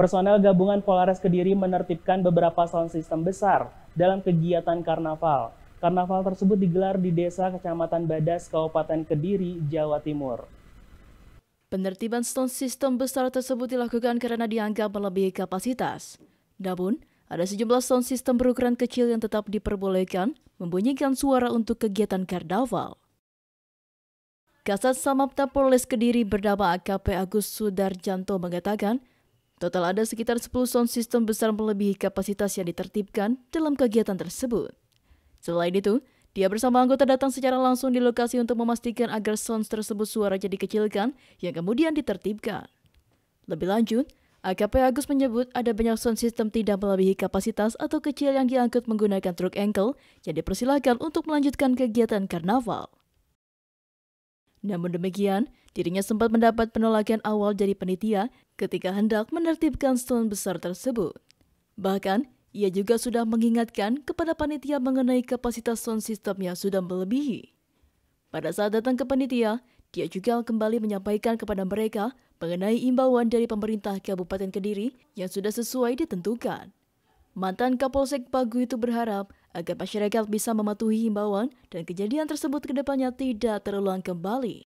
Personel gabungan Polres Kediri menertibkan beberapa sound system besar dalam kegiatan karnaval. Karnaval tersebut digelar di Desa Kecamatan Badas, Kabupaten Kediri, Jawa Timur. Penertiban sound system besar tersebut dilakukan karena dianggap melebihi kapasitas. Namun, ada sejumlah sound system berukuran kecil yang tetap diperbolehkan membunyikan suara untuk kegiatan karnaval. Kasat Samapta Polres Kediri bernama AKP Agus Sudarjanto mengatakan, Total ada sekitar 10 sound system besar melebihi kapasitas yang ditertibkan dalam kegiatan tersebut. Selain itu, dia bersama anggota datang secara langsung di lokasi untuk memastikan agar sound tersebut suara jadi kecilkan yang kemudian ditertibkan. Lebih lanjut, AKP Agus menyebut ada banyak sound system tidak melebihi kapasitas atau kecil yang diangkut menggunakan truk engkel yang dipersilahkan untuk melanjutkan kegiatan karnaval. Namun demikian, Dirinya sempat mendapat penolakan awal dari penitia ketika hendak menertibkan stone besar tersebut. Bahkan, ia juga sudah mengingatkan kepada panitia mengenai kapasitas sound system yang sudah melebihi. Pada saat datang ke panitia, dia juga kembali menyampaikan kepada mereka mengenai imbauan dari pemerintah Kabupaten Kediri yang sudah sesuai ditentukan. Mantan Kapolsek Pagu itu berharap agar masyarakat bisa mematuhi imbauan dan kejadian tersebut kedepannya tidak terulang kembali.